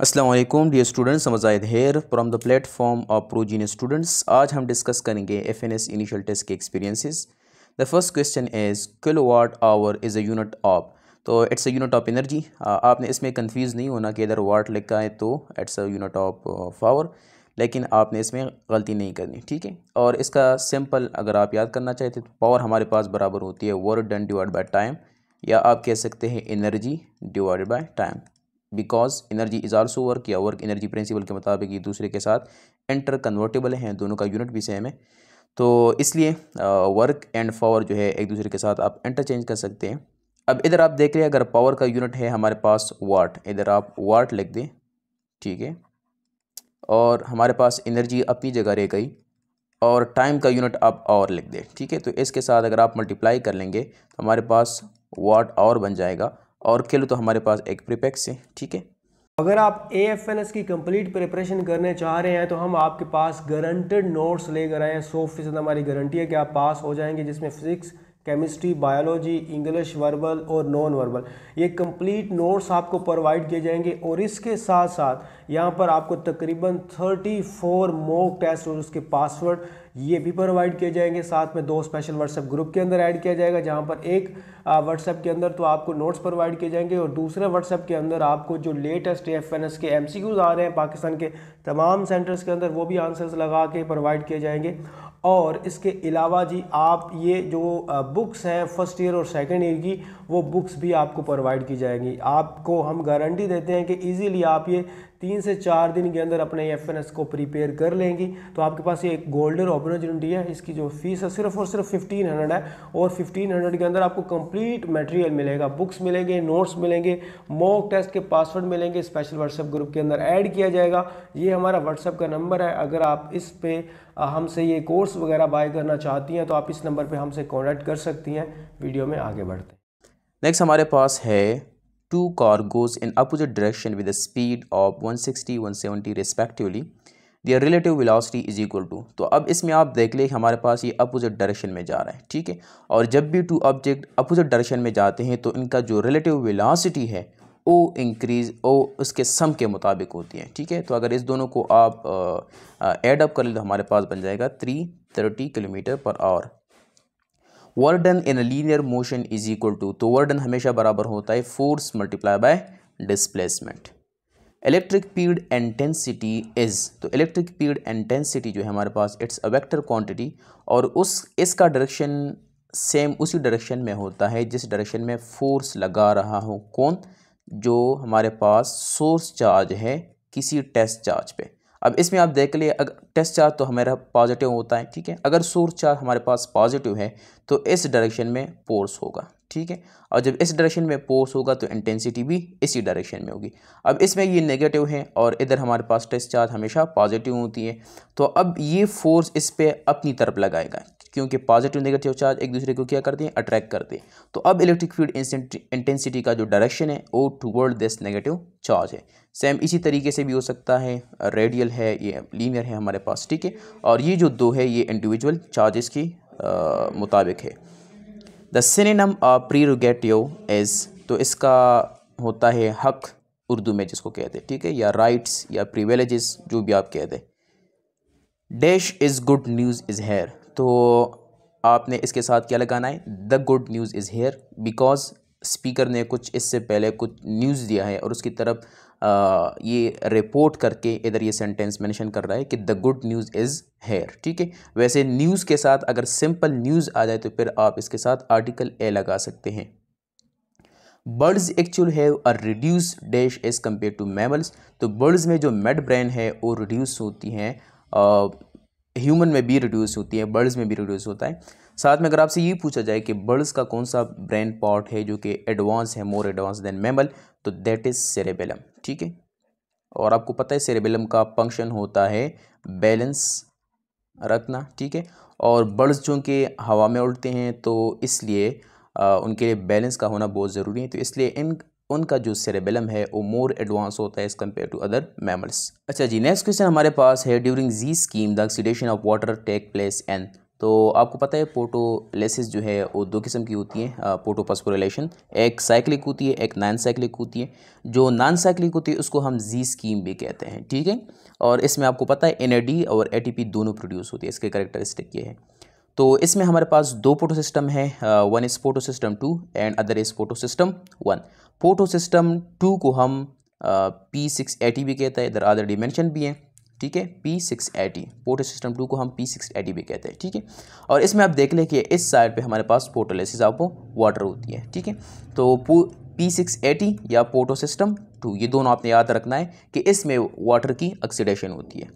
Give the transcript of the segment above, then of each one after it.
Aslam dear students Mujahid here from the platform of प्रोजीन students आज हम डिस्कस करेंगे F N S initial test के experiences the first question is kilowatt hour is a unit of तो it's a unit of energy आपने इसमें confuse नहीं होना कि इधर वाट लिखा है तो it's a unit of power लेकिन आपने इसमें गलती नहीं करनी ठीक है और इसका सिंपल अगर आप याद करना चाहते तो पावर हमारे पास बराबर होती है work done divide by time या आप कह सकते हैं energy divide by time because energy is also work या वर्क एनर्जी प्रिंसिपल के मुताबिक एक दूसरे के साथ इंटर कन्वर्टेबल हैं दोनों का यूनिट भी सेम है तो इसलिए वर्क एंड पावर जो है एक दूसरे के साथ आप इंटरचेंज कर सकते हैं अब इधर आप देख रहे हैं अगर पावर का यूनिट है हमारे पास वाट इधर आप वाट लिख दें ठीक है और हमारे पास एनर्जी अपनी जगह रह गई और टाइम का यूनिट आप आवर लिख दें ठीक है तो इसके साथ अगर आप मल्टीप्लाई कर लेंगे तो हमारे पास वाट आवर बन जाएगा और खेल तो हमारे पास एक प्रिपेक्स है ठीक है अगर आप ए एफ एन एस की कंप्लीट प्रिपरेशन करने चाह रहे हैं तो हम आपके पास गारंटेड नोट्स लेकर आए हैं सौ फीसद तो हमारी गारंटी है कि आप पास हो जाएंगे जिसमें physics chemistry biology English verbal और नॉन वर्बल ये कंप्लीट नोट्स आपको प्रोवाइड किए जाएंगे और इसके साथ साथ यहाँ पर आपको तकरीबन 34 मॉक टेस्ट और उसके पासवर्ड ये भी प्रोवाइड किए जाएंगे साथ में दो स्पेशल व्हाट्सएप ग्रुप के अंदर ऐड किया जाएगा जहाँ पर एक व्हाट्सएप के अंदर तो आपको नोट्स प्रोवाइड किए जाएंगे और दूसरे व्हाट्सएप के अंदर आपको जो लेटेस्ट एफ एन एस के एम सी क्यूज़ आ रहे हैं पाकिस्तान के तमाम सेंटर्स के अंदर वो भी आंसर्स लगा के प्रोवाइड किए जाएंगे और इसके अलावा जी आप ये जो बुक्स हैं फर्स्ट ईयर और सेकेंड ईयर की वो बुक्स भी आपको प्रोवाइड की जाएंगी आपको हम गारंटी देते हैं कि इजीली आप ये तीन से चार दिन के अंदर अपने एफ को प्रिपेयर कर लेंगी तो आपके पास ये एक गोल्डन अपॉर्चुनिटी है इसकी जो फीस है सिर्फ और सिर्फ फिफ्टीन हंड्रेड है और फिफ्टीन हंड्रेड के अंदर आपको कंप्लीट मटेरियल मिलेगा बुक्स मिलेंगे नोट्स मिलेंगे मॉक टेस्ट के पासवर्ड मिलेंगे स्पेशल व्हाट्सएप ग्रुप के अंदर ऐड किया जाएगा ये हमारा व्हाट्सएप का नंबर है अगर आप इस पर हमसे ये कोर्स वगैरह बाय करना चाहती हैं तो आप इस नंबर पर हमसे कॉन्टैक्ट कर सकती हैं वीडियो में आगे बढ़ते हैं नेक्स्ट हमारे पास है two car in opposite direction with with a speed one 160 170 respectively their relative velocity is equal to तो अब इसमें आप देख लें हमारे पास ये अपोजिट डायरेक्शन में जा रहा है ठीक है और जब भी टू ऑब्जेक्ट अपोजिट डायरेक्शन में जाते हैं तो इनका जो रिलेटिव विलासिटी है ओ इंक्रीज़ ओ उसके सम के मुताबिक होती हैं ठीक है तो अगर इस दोनों को आप एड अप कर लें तो हमारे पास बन जाएगा three thirty kilometre per hour work done in linear motion is equal to तो वर्डन हमेशा बराबर होता है force multiply by displacement electric field intensity is तो इलेक्ट्रिक पीड इंटेंसिटी जो है हमारे पास इट्स अ वेक्टर क्वांटिटी और उस इसका डायरेक्शन सेम उसी डायरेक्शन में होता है जिस डायरेक्शन में फोर्स लगा रहा हो कौन जो हमारे पास सोर्स चार्ज है किसी टेस्ट चार्ज पे अब इसमें आप देख लिए अगर टेस्ट चार्ज तो हमारा पॉजिटिव होता है ठीक है अगर सोर्स चार्ज हमारे पास पॉजिटिव है तो इस डायरेक्शन में फोर्स होगा ठीक है और जब इस डायरेक्शन में फोर्स होगा तो इंटेंसिटी भी इसी डायरेक्शन में होगी अब इसमें ये नेगेटिव है और इधर हमारे पास टेस्ट चार्ज हमेशा पॉजिटिव होती है तो अब ये फोर्स इस पर अपनी तरफ लगाएगा क्योंकि पॉजिटिव नेगेटिव चार्ज एक दूसरे को क्या करते हैं अट्रैक्ट करते हैं तो अब इलेक्ट्रिक फील्ड इंटेंसिटी का जो डायरेक्शन है वो टूवर्ड दिस नेगेटिव चार्ज है सेम इसी तरीके से भी हो सकता है रेडियल है ये लीनियर है हमारे पास ठीक है और ये जो दो है ये इंडिविजुअल चार्जेस की मुताबिक है the synonym of prerogative is तो इसका होता है हक उर्दू में जिसको कहते हैं ठीक है या राइट्स या प्रिवेलेज जो भी आप कहते हैं dash is good news is here तो आपने इसके साथ क्या लगाना है the good news is here because speaker ने कुछ इससे पहले कुछ न्यूज़ दिया है और उसकी तरफ आ, ये रिपोर्ट करके इधर ये सेंटेंस मेंशन कर रहा है कि the good news is here ठीक है वैसे न्यूज़ के साथ अगर सिंपल न्यूज़ आ जाए तो फिर आप इसके साथ आर्टिकल ए लगा सकते हैं birds actual have a reduce dash as compare to mammals तो बर्ड्स में जो मेड ब्रेन है वो रिड्यूस होती हैं ह्यूमन में भी रिड्यूस होती है बर्ड्स में भी रिड्यूस होता है साथ में अगर आपसे ये पूछा जाए कि बर्ड्स का कौन सा ब्रेन पार्ट है जो कि एडवांस है मोर एडवांस देन मेमल तो दैट इज़ सेरेबेलम ठीक है और आपको पता है सेरेबेलम का फंक्शन होता है बैलेंस रखना ठीक है और बर्ड्स चूँकि हवा में उड़ते हैं तो इसलिए उनके लिए बैलेंस का होना बहुत ज़रूरी है तो इसलिए इन उनका जो सेरेबेलम है वो मोर एडवांस होता है as compare to other mammals अच्छा जी नेक्स्ट क्वेश्चन हमारे पास है during Z scheme the oxidation of water take place and तो आपको पता है पोटोलेसिस जो है वो दो किस्म की होती है पोटोपस्पोरेलेशन एक साइक्लिक होती है एक नॉन साइक्लिक होती है जो नॉन साइक्लिक होती है उसको हम जी स्कीम भी कहते हैं ठीक है और इसमें आपको पता है एन और ए दोनों प्रोड्यूस होती है इसके करेक्टरिस्टिक ये है तो इसमें हमारे पास दो फोटो सिस्टम है one is photosystem two and other is photosystem one photosystem two को हम पी सिक्स एटी भी कहते हैं इधर अदर डिमेंशन भी हैं ठीक है P six eighty photosystem two को हम पी सिक्स एटी भी कहते हैं ठीक है और इसमें आप देख लें कि इस साइड पे हमारे पास पोर्टोलिसिस आपको वाटर होती है ठीक है तो पी सिक्स एटी या फोटो सिस्टम टू ये दोनों आपने याद रखना है कि इसमें वाटर की ऑक्सीडेशन होती है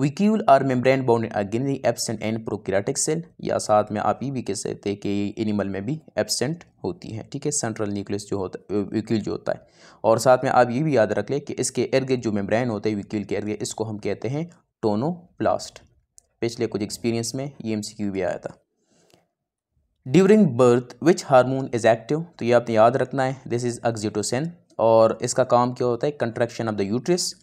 vacuole are membrane bound organic absent and prokaryotic cell या साथ में आप ये भी कह सकते हैं कि एनिमल में भी एबसेंट होती है ठीक है सेंट्रल न्यूक्लियस जो होता है विक्यूल जो होता है और साथ में आप ये भी याद रख लें कि इसके इर्गे जो मेम्ब्रेन होते हैं विक्यूल के इर्गे इसको हम कहते हैं टोनोप्लास्ट पिछले कुछ एक्सपीरियंस में ये एम भी आया था during birth which hormone is active तो ये आपने याद रखना है दिस इज़ ऑक्सीटोसिन और इसका काम क्या होता है contraction of the uterus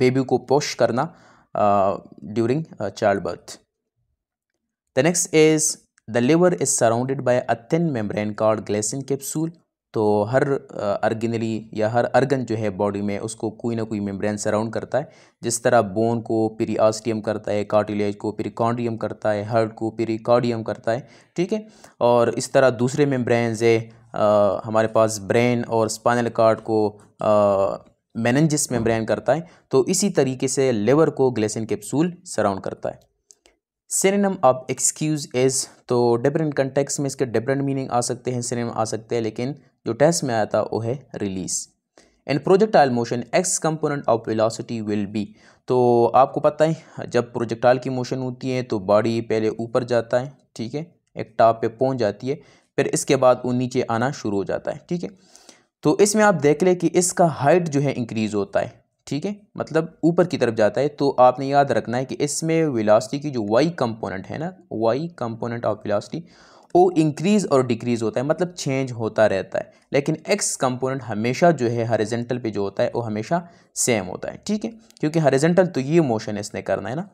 baby को पोश करना Uh, during uh, childbirth. The next is the liver is surrounded by a thin membrane called glycine capsule. तो हर अर्गिनली uh, या हर अर्गन जो है बॉडी में उसको कोई ना कोई मेम्ब्रेन सराउंड करता है जिस तरह बोन को पेरियास्टियम करता है कार्टिलेज को कॉन्ड्रियम करता है हर्ट को पेरिकॉर्डियम करता है ठीक है और इस तरह दूसरे मेम्ब्रेन है हमारे पास ब्रेन और स्पाइनल कार्ड को मैनजिस मेम्ब्रेन करता है तो इसी तरीके से लेवर को ग्लेसिन कैप्सूल सराउंड करता है सिनेम ऑफ एक्सक्यूज एज तो डिफरेंट कंटेक्स में इसके डिफरेंट मीनिंग आ सकते हैं सिनेम आ सकते हैं लेकिन जो टेस्ट में आया था वो है release and projectile motion x component of velocity will be तो आपको पता है जब प्रोजेक्टाइल की मोशन होती है तो बॉडी पहले ऊपर जाता है ठीक है एक टॉप पे पहुंच जाती है फिर इसके बाद वो नीचे आना शुरू हो जाता है ठीक है तो इसमें आप देख लें कि इसका हाइट जो है इंक्रीज़ होता है ठीक है मतलब ऊपर की तरफ जाता है तो आपने याद रखना है कि इसमें विलासटी की जो वाई कंपोनेंट है ना वाई कंपोनेंट ऑफ विलासटी वो इंक्रीज़ और डिक्रीज़ होता है मतलब चेंज होता रहता है लेकिन एक्स कंपोनेंट हमेशा जो है हरिजेंटल पे जो होता है वो हमेशा सेम होता है ठीक है क्योंकि हरिजेंटल तो ये मोशन इसने करना है ना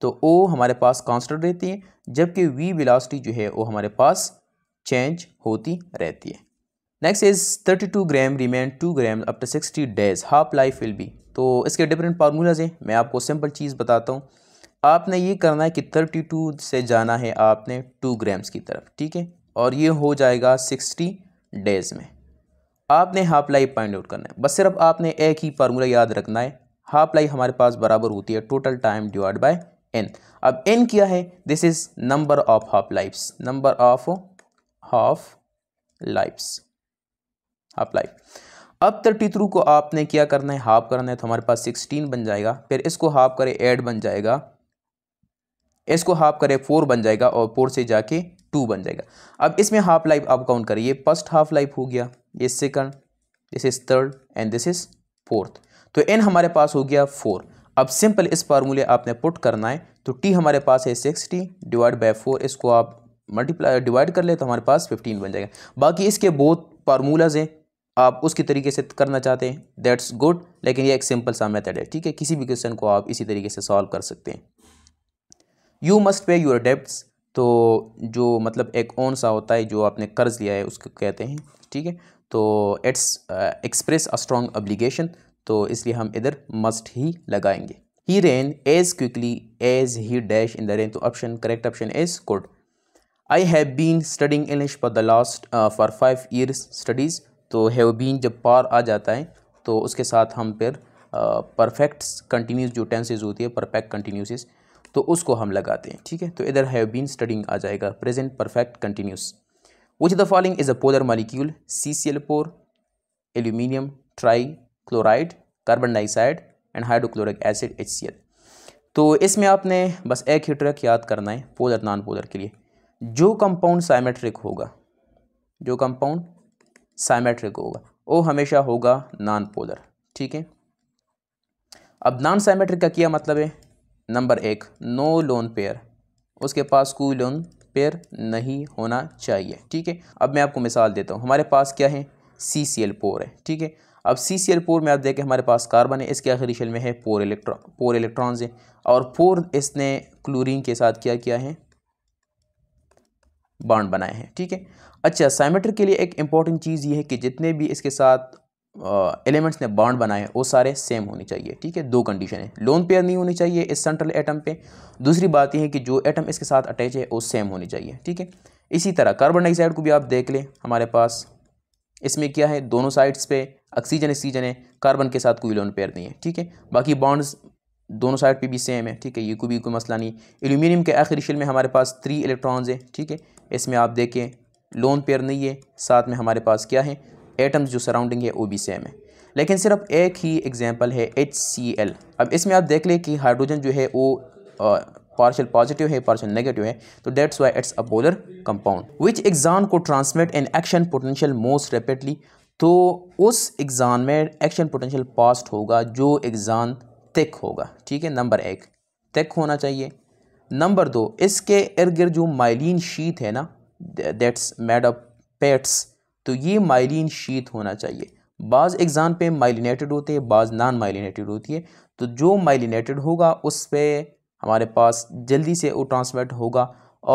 तो ओ हमारे पास कॉन्स्टेंट रहती है जबकि वी विलासटी जो है वो हमारे पास चेंज होती रहती है next is 32 gram remain 2 gram up to 60 days half life will be तो इसके डिफरेंट फार्मूलाज हैं मैं आपको सिंपल चीज़ बताता हूँ आपने ये करना है कि 32 से जाना है आपने 2 ग्राम्स की तरफ ठीक है और ये हो जाएगा 60 डेज़ में आपने हाफ लाइफ फाइंड आउट करना है बस सिर्फ आपने एक ही फार्मूला याद रखना है हाफ लाइफ हमारे पास बराबर होती है total time divide by N अब एन क्या है this is number of half lives number of half lives apply अब थर्टी थ्रू को आपने क्या करना है हाफ करना है तो हमारे पास सिक्सटीन बन जाएगा फिर इसको हाफ करें एड बन जाएगा इसको हाफ करें फोर बन जाएगा और फोर से जाके टू बन जाएगा अब इसमें हाफ लाइफ आप काउंट करिए फर्स्ट हाफ लाइफ हो गया ये second this is third and this is fourth तो एन हमारे पास हो गया फोर अब सिंपल इस फार्मूले आपने पुट करना है तो टी हमारे पास है सिक्सटी डिवाइड बाई फोर इसको आप मल्टीप्लाई डिवाइड कर ले तो हमारे पास फिफ्टीन बन जाएगा बाकी इसके बहुत फार्मूलाज हैं आप उसकी तरीके से करना चाहते हैं दैट्स गुड लेकिन ये एक सिंपल सा मेथड है ठीक है किसी भी क्वेश्चन को आप इसी तरीके से सॉल्व कर सकते हैं you must pay your debts तो जो मतलब एक ओन सा होता है जो आपने कर्ज लिया है उसको कहते हैं ठीक है तो it's express a strong obligation तो इसलिए हम इधर मस्ट ही लगाएंगे he ran as quickly as he dash in the rain तो option correct option is could I have been studying English for the last for five years studies तो have been जब पार आ जाता है तो उसके साथ हम फिर परफेक्ट कंटिन्यूस जो टेंसेज होती है परफेक्ट कंटिन्यूसेस तो उसको हम लगाते हैं ठीक है तो इधर हैव बीन स्टडिंग आ जाएगा present perfect continuous which the following is a polar molecule C C L four aluminium trichloride carbon dioxide and hydrochloric acid H C L तो इसमें आपने बस एक ही ट्रक याद करना है पोलर नॉन पोलर के लिए जो कंपाउंड साइमेट्रिक होगा जो कंपाउंड साइमेट्रिक होगा ओ हमेशा होगा नॉन पोलर ठीक है अब नॉन साइमेट्रिक का क्या मतलब है नंबर एक नो लोन पेयर उसके पास कोई लोन पेयर नहीं होना चाहिए ठीक है अब मैं आपको मिसाल देता हूँ हमारे पास क्या है सी सी एल पोर है ठीक है अब सी सी एल पोर में आप देखें हमारे पास कार्बन है इसके आखिरी शेल में है पोर इलेक्ट्रॉन पोर इलेक्ट्रॉन्स है और पोर इसने क्लोरीन के साथ क्या किया है बॉन्ड बनाए हैं ठीक है अच्छा साइमेट्रिक के लिए एक इंपॉर्टेंट चीज़ ये है कि जितने भी इसके साथ एलिमेंट्स ने बॉन्ड बनाए वो सारे सेम होने चाहिए ठीक है दो कंडीशन है लोन पेयर नहीं होनी चाहिए इस सेंट्रल एटम पे दूसरी बात यह है कि जो एटम इसके साथ अटैच है वो सेम होनी चाहिए ठीक है इसी तरह कार्बन डाइऑक्साइड को भी आप देख लें हमारे पास इसमें क्या है दोनों साइड्स पे ऑक्सीजन ऑक्सीजन है कार्बन के साथ कोई लोन पेयर नहीं है ठीक है बाकी बॉन्ड्स दोनों साइड पे भी सेम है ठीक है ये को भी कोई मसला नहीं एल्यूमिनियम के आखिरी शेल में हमारे पास थ्री इलेक्ट्रॉन्स है ठीक है इसमें आप देखें लोन पेयर नहीं है साथ में हमारे पास क्या है एटम्स जो सराउंडिंग है वो भी सेम है लेकिन सिर्फ एक ही एग्जाम्पल है एच सी एल अब इसमें आप देख लें कि हाइड्रोजन जो है वो पार्शल पॉजिटिव है पार्शल नेगेटिव है तो that's why it's a polar compound which axon को transmit an action potential most rapidly तो उस एग्ज़ाम में एक्शन पोटेंशियल पास्ट होगा जो एग्ज़ाम तिक होगा ठीक है नंबर एक तिक होना चाहिए नंबर दो इसके इर्गिर्द जो माइलिन शीत है ना दैट्स मेड अप पेट्स तो ये माइलिन शीत होना चाहिए बाज़ एग्ज़ाम पे माइलिनेटेड होते हैं बाज़ नॉन माइलिनेटेड होती है तो जो माइलिनेटेड होगा उस पर हमारे पास जल्दी से वो ट्रांसमिट होगा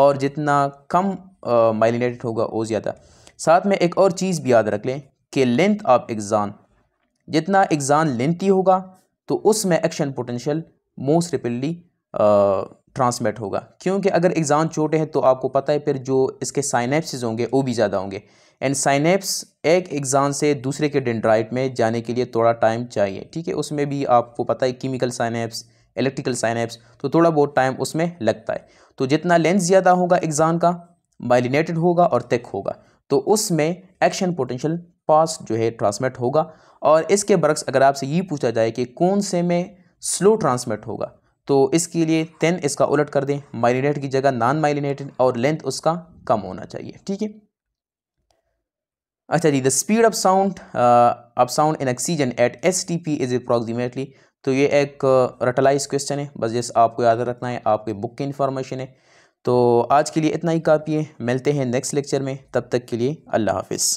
और जितना कम माइलिनेटेड होगा वो ज़्यादा साथ में एक और चीज़ भी याद रख लें कि लेंथ ऑफ एग्ज़ान जितना एग्ज़ान लेंथी होगा तो उसमें action potential most rapidly transmit होगा क्योंकि अगर एग्ज़ाम छोटे हैं तो आपको पता है फिर जो इसके साइनेप्सिस होंगे वो भी ज़्यादा होंगे एंड साइनेप्स एक एग्ज़ाम से दूसरे के डेंड्राइट में जाने के लिए थोड़ा टाइम चाहिए ठीक है उसमें भी आपको पता है केमिकल साइनेप्स इलेक्ट्रिकल साइनेप्स तो थोड़ा बहुत टाइम उसमें लगता है तो जितना लेंथ ज़्यादा होगा एग्ज़ाम का माइलिनेटेड होगा और तिक होगा तो उसमें एक्शन पोटेंशियल पास जो है ट्रांसमिट होगा और इसके बरक्स अगर आपसे ये पूछा जाए कि कौन से में स्लो ट्रांसमिट होगा तो इसके लिए तेन इसका उलट कर दें माइलिनेट की जगह नॉन माइलिनेटेड और लेंथ उसका कम होना चाहिए ठीक है अच्छा जी the speed of sound of sound in oxygen at S T P is approximately तो ये एक रटलाइज uh, क्वेश्चन है बस जैसे आपको याद रखना है आपके बुक की इन्फॉर्मेशन है तो आज के लिए इतना ही काफ़ी है मिलते हैं नेक्स्ट लेक्चर में तब तक के लिए अल्लाह हाफिज़